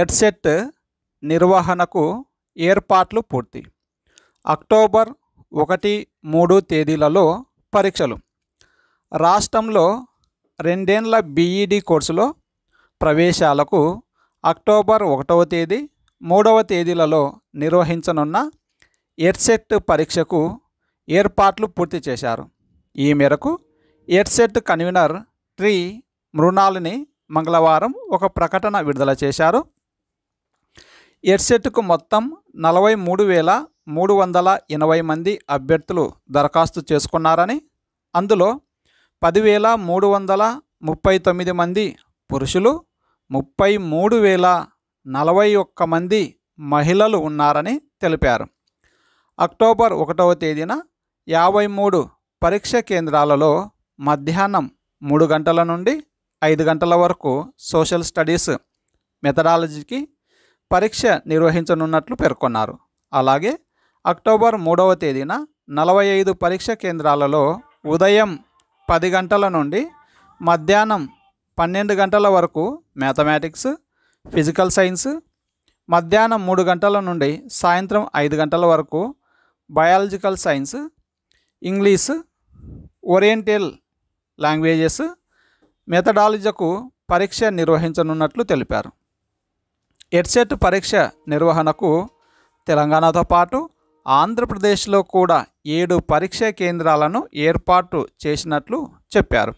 EdCET నిర్వహణకు ఏర్పాట్లు పూర్తి అక్టోబర్ ఒకటి మూడు తేదీలలో పరీక్షలు రాష్ట్రంలో రెండేండ్ల బీఈడి కోర్సులో ప్రవేశాలకు అక్టోబర్ ఒకటవ తేదీ మూడవ తేదీలలో నిర్వహించనున్న ఎడ్సెట్ పరీక్షకు ఏర్పాట్లు పూర్తి చేశారు ఈ మేరకు ఎడ్సెట్ కన్వీనర్ ట్రీ మృణాలిని మంగళవారం ఒక ప్రకటన విడుదల చేశారు ఎడ్సెట్కు మొత్తం నలభై మూడు వేల మూడు వందల ఎనభై మంది అభ్యర్థులు దరఖాస్తు చేసుకున్నారని అందులో పదివేల మూడు వందల ముప్పై తొమ్మిది మంది పురుషులు ముప్పై మూడు వేల నలభై ఒక్క మంది మహిళలు ఉన్నారని తెలిపారు అక్టోబర్ ఒకటవ తేదీన యాభై మూడు పరీక్ష కేంద్రాలలో మధ్యాహ్నం మూడు గంటల నుండి ఐదు గంటల వరకు సోషల్ స్టడీస్ మెథడాలజీకి పరీక్ష నిర్వహించనున్నట్లు పేర్కొన్నారు అలాగే అక్టోబర్ మూడవ తేదీన నలభై ఐదు పరీక్ష కేంద్రాలలో ఉదయం పది గంటల నుండి మధ్యాహ్నం పన్నెండు గంటల వరకు మ్యాథమెటిక్స్ ఫిజికల్ సైన్స్ మధ్యాహ్నం మూడు గంటల నుండి సాయంత్రం ఐదు గంటల వరకు biological science English oriental languages మెథడాలజీకు పరీక్ష నిర్వహించనున్నట్లు తెలిపారు ఎడ్సెట్ పరీక్ష నిర్వహణకు తెలంగాణతో పాటు ఆంధ్రప్రదేశ్లో కూడా ఏడు పరీక్ష కేంద్రాలను ఏర్పాటు చేసినట్లు చెప్పారు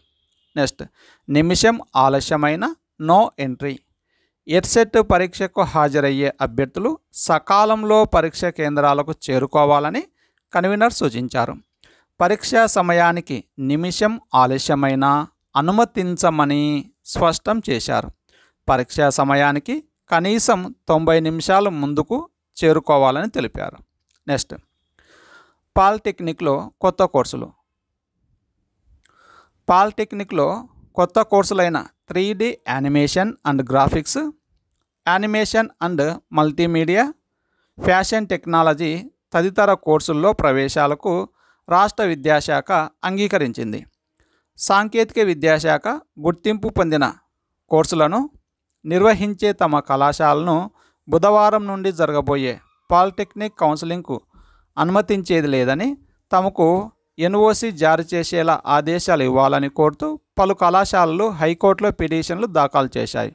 నెక్స్ట్ నిమిషం ఆలస్యమైన నో ఎంట్రీ ఎడ్సెట్ పరీక్షకు హాజరయ్యే అభ్యర్థులు సకాలంలో పరీక్ష కేంద్రాలకు చేరుకోవాలని కన్వీనర్ సూచించారు పరీక్షా సమయానికి నిమిషం ఆలస్యమైన అనుమతించమని స్పష్టం చేశారు పరీక్షా సమయానికి కనీసం తొంభై నిమిషాల ముందుకు చేరుకోవాలని తెలిపారు నెక్స్ట్ పాలిటెక్నిక్లో కొత్త కోర్సులు పాలిటెక్నిక్లో కొత్త కోర్సులైన three D animation and graphics animation and multimedia fashion technology తదితర కోర్సుల్లో ప్రవేశాలకు రాష్ట్ర విద్యాశాఖ అంగీకరించింది సాంకేతిక విద్యాశాఖ గుర్తింపు పొందిన కోర్సులను నిర్వహించే తమ కళాశాలను బుధవారం నుండి జరగబోయే పాలిటెక్నిక్ కౌన్సిలింగ్కు అనుమతించేది లేదని తమకు ఎన్ఓసి జారీ చేసేలా ఆదేశాలు ఇవ్వాలని కోరుతూ పలు కళాశాలలు హైకోర్టులో పిటిషన్లు దాఖలు చేశాయి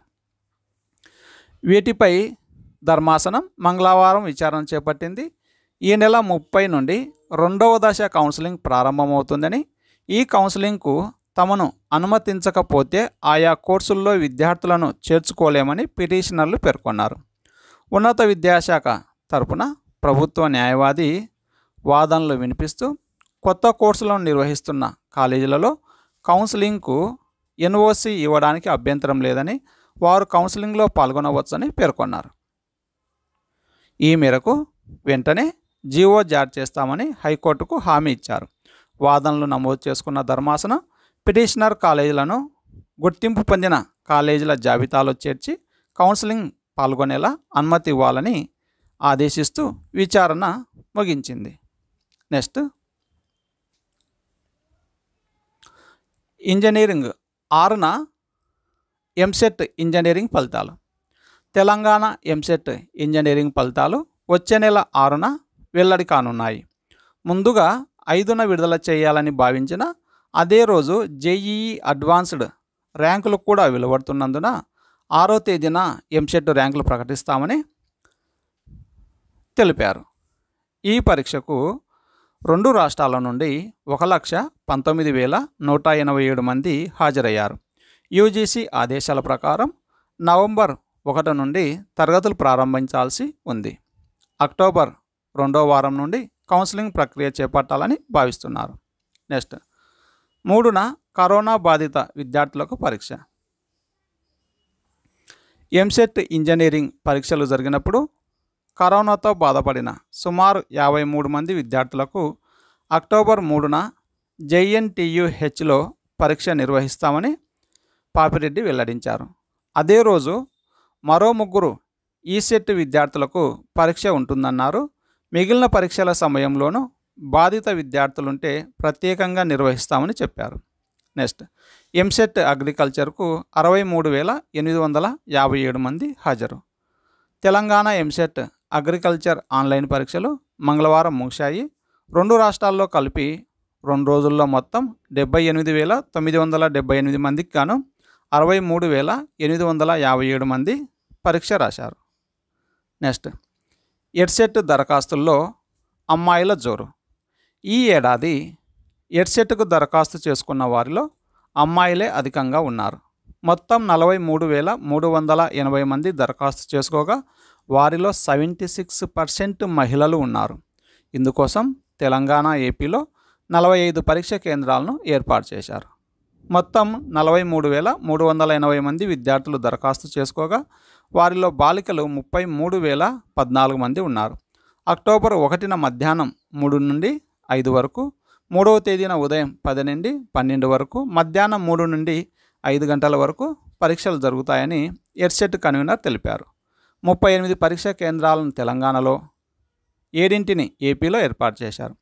వీటిపై ధర్మాసనం మంగళవారం విచారణ చేపట్టింది ఈ నెల ముప్పై నుండి రెండవ దశ కౌన్సిలింగ్ ప్రారంభమవుతుందని ఈ కౌన్సిలింగ్కు తమను అనుమతించకపోతే ఆయా కోర్సుల్లో విద్యార్థులను చేర్చుకోలేమని పిటిషనర్లు పేర్కొన్నారు ఉన్నత విద్యాశాఖ తరపున ప్రభుత్వ న్యాయవాది వాదనలు వినిపిస్తూ కొత్త కోర్సులను నిర్వహిస్తున్న కాలేజీలలో కౌన్సిలింగ్కు ఎన్ఓసి ఇవ్వడానికి అభ్యంతరం లేదని వారు కౌన్సిలింగ్లో పాల్గొనవచ్చని పేర్కొన్నారు ఈ మేరకు వెంటనే జీవో జారీ చేస్తామని హైకోర్టుకు హామీ ఇచ్చారు వాదనలు నమోదు చేసుకున్న ధర్మాసనం పిటిషనర్ కాలేజీలను గుర్తింపు పొందిన కాలేజీల జాబితాలో చేర్చి కౌన్సిలింగ్ పాల్గొనేలా అనుమతి ఇవ్వాలని ఆదేశిస్తూ విచారణ ముగించింది నెక్స్ట్ ఇంజనీరింగ్ ఆరున ఎంసెట్ ఇంజనీరింగ్ ఫలితాలు తెలంగాణ ఎంసెట్ ఇంజనీరింగ్ ఫలితాలు వచ్చే నెల ఆరున వెల్లడి కానున్నాయి ముందుగా ఐదున విడుదల చేయాలని భావించిన అదే రోజు జేఈఈ అడ్వాన్స్డ్ ర్యాంకులు కూడా వెలువడుతున్నందున ఆరో తేదీన ఎంసెట్ ర్యాంకులు ప్రకటిస్తామని తెలిపారు ఈ పరీక్షకు రెండు రాష్ట్రాల నుండి ఒక లక్ష పంతొమ్మిది వేల నూట ఎనభై ఏడు మంది హాజరయ్యారు యూజీసీ ఆదేశాల ప్రకారం నవంబర్ ఒకటి నుండి తరగతులు ప్రారంభించాల్సి ఉంది అక్టోబర్ రెండో వారం నుండి కౌన్సిలింగ్ ప్రక్రియ చేపట్టాలని భావిస్తున్నారు నెక్స్ట్ మూడున కరోనా బాధిత విద్యార్థులకు పరీక్ష ఎంసెట్ ఇంజనీరింగ్ పరీక్షలు జరిగినప్పుడు కరోనాతో బాధపడిన సుమారు యాభై మూడు మంది విద్యార్థులకు అక్టోబర్ మూడున జేఎన్టీయుహెచ్లో పరీక్ష నిర్వహిస్తామని పాపిరెడ్డి వెల్లడించారు అదే రోజు మరో ముగ్గురు ఈసెట్ విద్యార్థులకు పరీక్ష ఉంటుందన్నారు మిగిలిన పరీక్షల సమయంలోనూ బాధిత విద్యార్థులుంటే ప్రత్యేకంగా నిర్వహిస్తామని చెప్పారు నెక్స్ట్ ఎంసెట్ అగ్రికల్చర్కు అరవై మూడు వేల ఎనిమిది వందల యాభై ఏడు మంది హాజరు తెలంగాణ ఎంసెట్ అగ్రికల్చర్ ఆన్లైన్ పరీక్షలు మంగళవారం ముగిశాయి రెండు రాష్ట్రాల్లో కలిపి రెండు రోజుల్లో మొత్తం డెబ్బై ఎనిమిది వేల తొమ్మిది వందల డెబ్బై ఎనిమిది మందికి గాను అరవై మూడు వేల ఎనిమిది వందల యాభై ఏడు మంది పరీక్ష రాశారు నెక్స్ట్ ఎడ్సెట్ దరఖాస్తుల్లో అమ్మాయిల జోరు ఈ ఏడాది ఎడ్సెట్కు దరఖాస్తు చేసుకున్న వారిలో అమ్మాయిలే అధికంగా ఉన్నారు మొత్తం నలభై మూడు వేల మూడు వందల ఎనభై మంది దరఖాస్తు చేసుకోగా వారిలో సెవెంటీ సిక్స్ పర్సెంట్ మహిళలు ఉన్నారు ఇందుకోసం తెలంగాణ ఏపీలో నలభై ఐదు పరీక్ష కేంద్రాలను ఏర్పాటు చేశారు మొత్తం నలభై మూడు వేల మూడు వందల ఎనభై మంది విద్యార్థులు దరఖాస్తు చేసుకోగా వారిలో బాలికలు ముప్పై మూడు వేల పద్నాలుగు మంది ఉన్నారు అక్టోబర్ ఒకటిన మధ్యాహ్నం మూడు నుండి ఐదు వరకు మూడవ తేదీన ఉదయం పది నుండి పన్నెండు వరకు మధ్యాహ్నం మూడు నుండి ఐదు గంటల వరకు పరీక్షలు జరుగుతాయని ఎర్సెట్ కన్వీనర్ తెలిపారు ముప్పై ఎనిమిది పరీక్షా కేంద్రాలను తెలంగాణలో ఏడింటిని ఏపీలో ఏర్పాటు చేశారు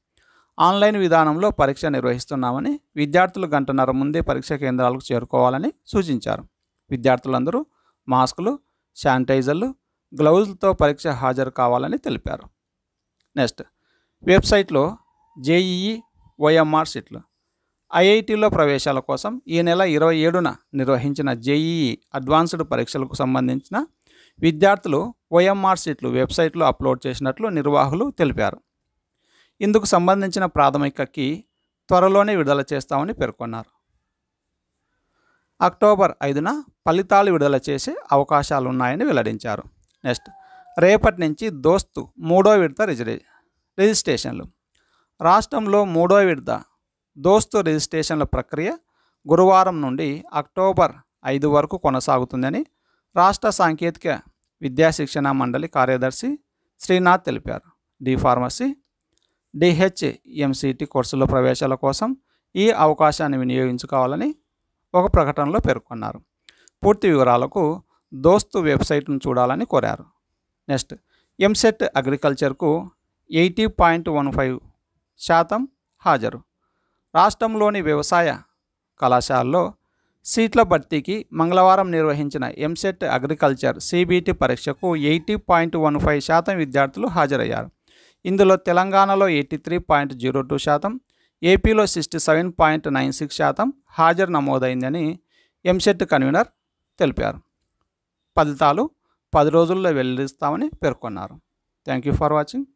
ఆన్లైన్ విధానంలో పరీక్ష నిర్వహిస్తున్నామని విద్యార్థులు గంటన్నర ముందే పరీక్షా కేంద్రాలకు చేరుకోవాలని సూచించారు విద్యార్థులందరూ మాస్కులు శానిటైజర్లు గ్లౌజులతో పరీక్ష హాజరు కావాలని తెలిపారు నెక్స్ట్ వెబ్సైట్లో జేఈఈ ఓఎంఆర్ సీట్లు ఐఐటీలో ప్రవేశాల కోసం ఈ నెల ఇరవై ఏడున నిర్వహించిన జేఈఈ అడ్వాన్స్డ్ పరీక్షలకు సంబంధించిన విద్యార్థులు ఓఎంఆర్ సీట్లు వెబ్సైట్లో అప్లోడ్ చేసినట్లు నిర్వాహకులు తెలిపారు ఇందుకు సంబంధించిన ప్రాథమిక కీ త్వరలోనే విడుదల చేస్తామని పేర్కొన్నారు అక్టోబర్ ఐదున ఫలితాలు విడుదల చేసే అవకాశాలు ఉన్నాయని వెల్లడించారు నెక్స్ట్ రేపటి నుంచి దోస్తు మూడో విడత రిజి రిజిస్ట్రేషన్లు రాష్ట్రంలో మూడో విడత దోస్తు రిజిస్ట్రేషన్ల ప్రక్రియ గురువారం నుండి అక్టోబర్ ఐదు వరకు కొనసాగుతుందని రాష్ట్ర సాంకేతిక విద్యాశిక్షణ మండలి కార్యదర్శి శ్రీనాథ్ తెలిపారు డి ఫార్మసీ డిహెచ్ఎంసిటి కోర్సుల ప్రవేశాల కోసం ఈ అవకాశాన్ని వినియోగించుకోవాలని ఒక ప్రకటనలో పేర్కొన్నారు పూర్తి వివరాలకు దోస్తు వెబ్సైట్ను చూడాలని కోరారు నెక్స్ట్ ఎంసెట్ అగ్రికల్చర్కు ఎయిటీ పాయింట్ వన్ ఫైవ్ శాతం హాజరు రాష్ట్రంలోని వ్యవసాయ కళాశాలలో సీట్ల భర్తీకి మంగళవారం నిర్వహించిన ఎంసెట్ అగ్రికల్చర్ సిబిటి పరీక్షకు ఎయిటీ పాయింట్ వన్ ఫైవ్ శాతం విద్యార్థులు హాజరయ్యారు ఇందులో తెలంగాణలో eighty three point zero two శాతం ఏపీలో sixty seven point nine six శాతం హాజరు నమోదైందని ఎంసెట్ కన్వీనర్ తెలిపారు ఫలితాలు పది రోజుల్లో వెల్లడిస్తామని పేర్కొన్నారు థ్యాంక్ యూ ఫర్ వాచింగ్